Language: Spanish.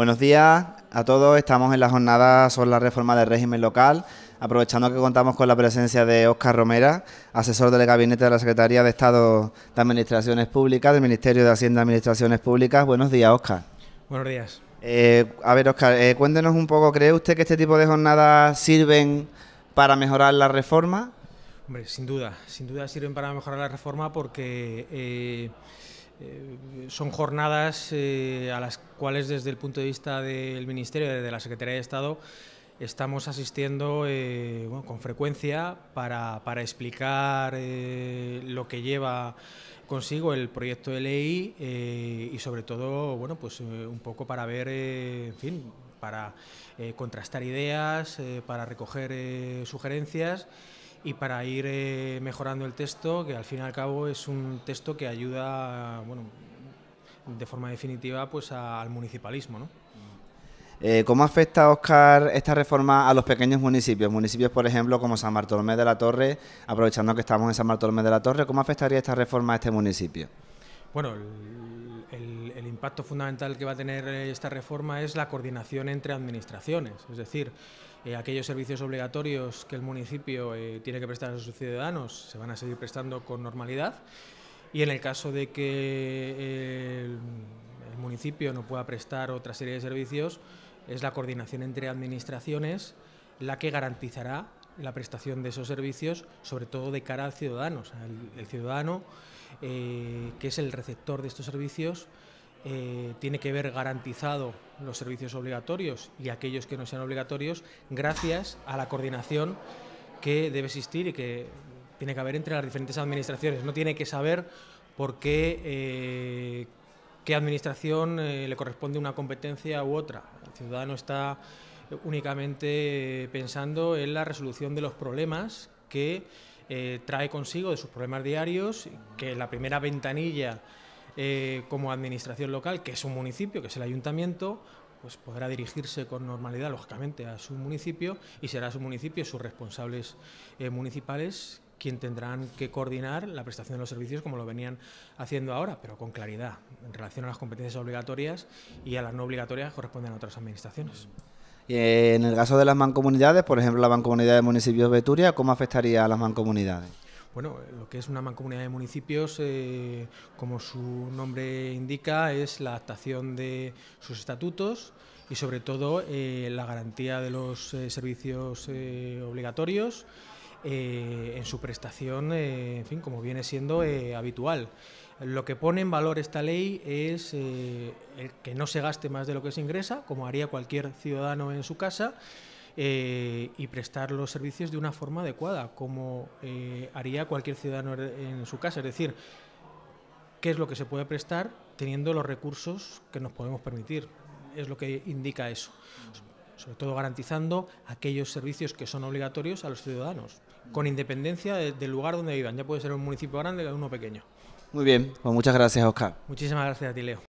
Buenos días a todos. Estamos en la jornada sobre la reforma del régimen local, aprovechando que contamos con la presencia de Óscar Romera, asesor del gabinete de la Secretaría de Estado de Administraciones Públicas, del Ministerio de Hacienda y Administraciones Públicas. Buenos días, Óscar. Buenos días. Eh, a ver, Óscar, eh, cuéntenos un poco, ¿cree usted que este tipo de jornadas sirven para mejorar la reforma? Hombre, sin duda, sin duda sirven para mejorar la reforma porque... Eh, eh, son jornadas eh, a las cuales desde el punto de vista del Ministerio, de la Secretaría de Estado, estamos asistiendo eh, con frecuencia para, para explicar lo que lleva consigo el proyecto de ley y sobre todo bueno pues un poco para ver en fin para contrastar ideas para recoger sugerencias y para ir eh, mejorando el texto, que al fin y al cabo es un texto que ayuda, bueno, de forma definitiva, pues al municipalismo, ¿no? Eh, ¿Cómo afecta, Oscar, esta reforma a los pequeños municipios? Municipios, por ejemplo, como San Bartolomé de la Torre, aprovechando que estamos en San Bartolomé de la Torre, ¿cómo afectaría esta reforma a este municipio? Bueno, ...el impacto fundamental que va a tener eh, esta reforma es la coordinación entre administraciones, es decir, eh, aquellos servicios obligatorios que el municipio eh, tiene que prestar a sus ciudadanos se van a seguir prestando con normalidad y en el caso de que el, municipio no pueda prestar otra serie de servicios, es la coordinación entre administraciones la que garantizará la prestación de esos servicios, sobre todo de cara al ciudadano. el, ciudadano, que es el receptor de estos servicios, eh, tiene que ver garantizado los servicios obligatorios y aquellos que no sean obligatorios gracias a la coordinación que debe existir y que tiene que haber entre las diferentes administraciones. No tiene que saber por qué, eh, qué administración eh, le corresponde una competencia u otra. El ciudadano está únicamente pensando en la resolución de los problemas que trae consigo de sus problemas diarios, que la primera ventanilla eh, como administración local, que es un municipio, que es el ayuntamiento, pues podrá dirigirse con normalidad, lógicamente, a su municipio y será su municipio, sus responsables eh, municipales, quien tendrán que coordinar la prestación de los servicios como lo venían haciendo ahora, pero con claridad, en relación a las competencias obligatorias y a las no obligatorias que corresponden a otras administraciones. Y eh, en el caso de las mancomunidades, por ejemplo, la mancomunidad de municipios de Beturia, ¿cómo afectaría a las mancomunidades? bueno, eh, lo que es una mancomunidad de municipios, eh, como su nombre indica, es la adaptación de sus estatutos y sobre todo eh, la garantía de los servicios obligatorios en su prestación, en fin, como viene siendo habitual. Lo que pone en valor esta ley es que no se gaste más de lo que se ingresa, como haría cualquier ciudadano en su casa, eh, y prestar los servicios de una forma adecuada, como eh, haría cualquier ciudadano er, en su casa. Es decir, qué es lo que se puede prestar teniendo los recursos que nos podemos permitir. Es lo que indica eso. Sobre todo garantizando aquellos servicios que son obligatorios a los ciudadanos, con independencia del lugar donde vivan. Ya puede ser un municipio grande o uno pequeño. Muy bien, pues muchas gracias, Oscar. Muchísimas gracias a ti, Leo.